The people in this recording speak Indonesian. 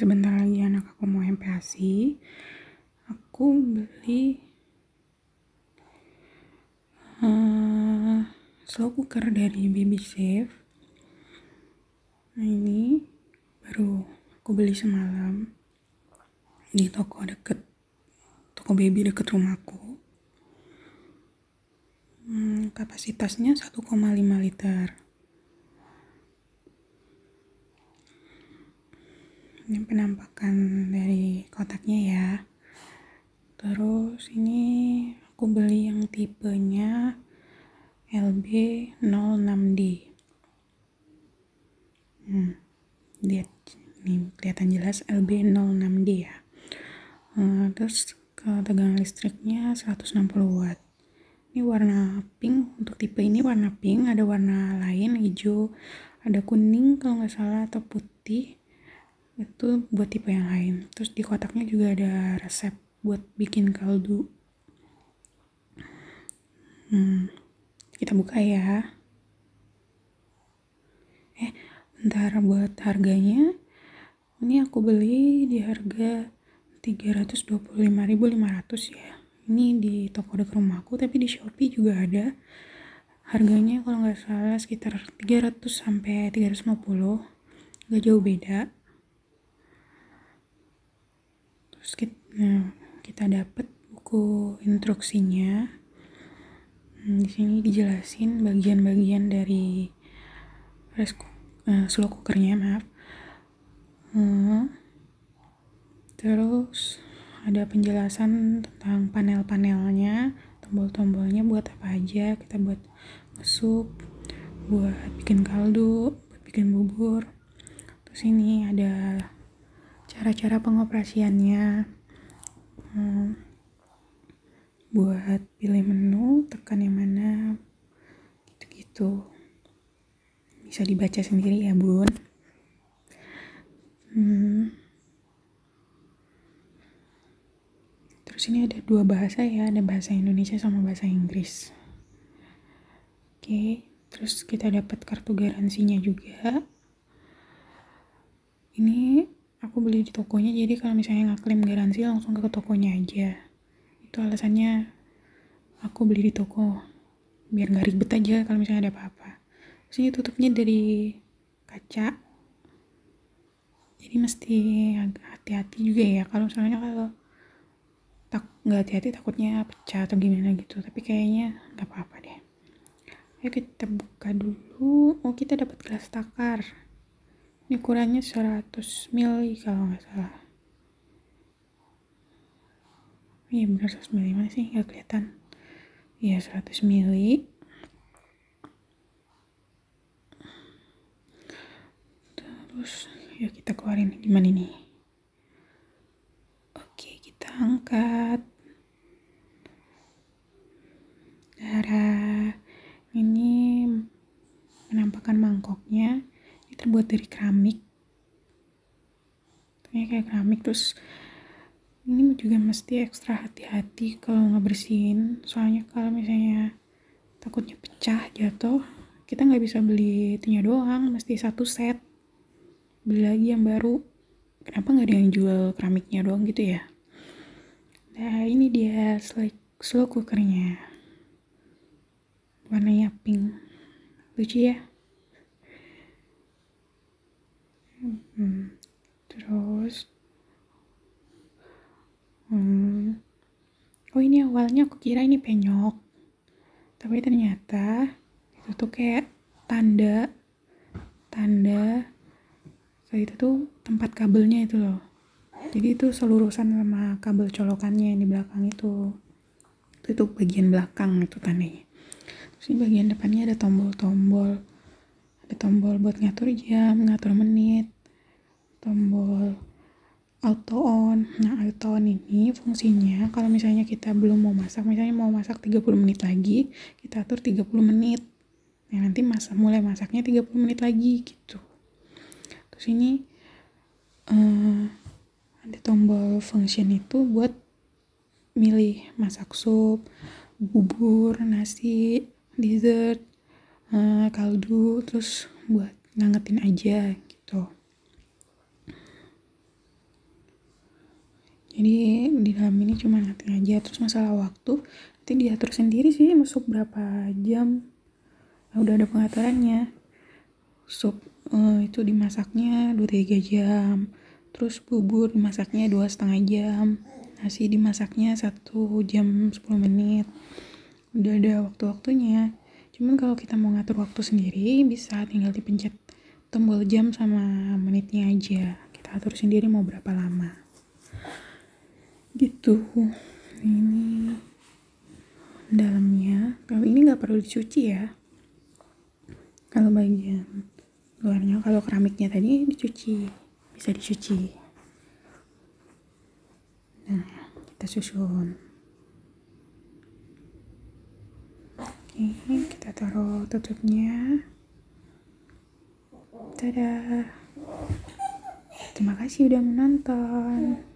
sebentar lagi anak aku mau MPASI aku beli uh, slow cooker dari Baby Safe nah ini baru aku beli semalam di toko deket toko baby deket rumahku hmm, kapasitasnya 1,5 liter ini penampakan dari kotaknya ya terus ini aku beli yang tipenya LB06D hmm, lihat ini kelihatan jelas LB06D ya hmm, terus tegangan listriknya 160 watt ini warna pink untuk tipe ini warna pink ada warna lain hijau ada kuning kalau nggak salah atau putih itu buat tipe yang lain terus di kotaknya juga ada resep buat bikin kaldu hmm, kita buka ya eh bentar buat harganya ini aku beli di harga 325.500 ya ini di toko dekat rumahku tapi di Shopee juga ada harganya kalau nggak salah sekitar 300 sampai 350 nggak jauh beda terus ya, kita, kita dapat buku instruksinya hmm, di sini dijelasin bagian-bagian dari rice cook, uh, slow cookernya maaf hmm, terus ada penjelasan tentang panel-panelnya tombol-tombolnya buat apa aja kita buat sup buat bikin kaldu buat bikin bubur terus ini ada cara-cara pengoperasiannya hmm, buat pilih menu tekan yang mana gitu-gitu bisa dibaca sendiri ya bun hmm. terus ini ada dua bahasa ya ada bahasa Indonesia sama bahasa Inggris oke terus kita dapat kartu garansinya juga ini aku beli di tokonya jadi kalau misalnya ngaklaim garansi langsung ke tokonya aja itu alasannya aku beli di toko biar nggak ribet aja kalau misalnya ada apa-apa Maksudnya tutupnya dari kaca jadi mesti agak hati-hati juga ya kalau misalnya kalau tak nggak hati-hati takutnya pecah atau gimana gitu tapi kayaknya nggak apa-apa deh ayo kita buka dulu oh kita dapat gelas takar ini kurangnya 100 mili kalau nggak salah iya bener 100 mili mana sih nggak kelihatan iya 100 mili terus ya kita keluarin gimana ini oke kita angkat darah ini menampakkan mangkok terbuat dari keramik kayak keramik terus ini juga mesti ekstra hati-hati kalau nggak bersihin soalnya kalau misalnya takutnya pecah jatuh kita nggak bisa beli itunya doang mesti satu set beli lagi yang baru kenapa nggak ada yang jual keramiknya doang gitu ya nah ini dia slow cookernya warnanya pink lucu ya hmm, terus hmm, oh ini awalnya aku kira ini penyok tapi ternyata itu tuh kayak tanda tanda so, itu tuh tempat kabelnya itu loh jadi itu selurusan sama kabel colokannya yang di belakang itu itu, itu bagian belakang itu tandanya terus ini bagian depannya ada tombol-tombol ada tombol buat ngatur jam ngatur menit tombol auto on nah auto on ini fungsinya kalau misalnya kita belum mau masak misalnya mau masak 30 menit lagi kita atur 30 menit nah nanti masak mulai masaknya 30 menit lagi gitu terus ini uh, ada tombol function itu buat milih masak sup bubur nasi dessert uh, kaldu terus buat ngangetin aja gitu jadi di dalam ini cuma ngatin aja terus masalah waktu nanti diatur sendiri sih masuk berapa jam nah, udah ada pengaturannya sup uh, eh, itu dimasaknya dua tiga jam terus bubur dimasaknya dua setengah jam nasi dimasaknya satu jam 10 menit udah ada waktu-waktunya cuman kalau kita mau ngatur waktu sendiri bisa tinggal dipencet tombol jam sama menitnya aja kita atur sendiri mau berapa lama gitu ini dalamnya kalau ini nggak perlu dicuci ya kalau bagian luarnya kalau keramiknya tadi dicuci bisa dicuci nah kita susun oke kita taruh tutupnya tada terima kasih udah menonton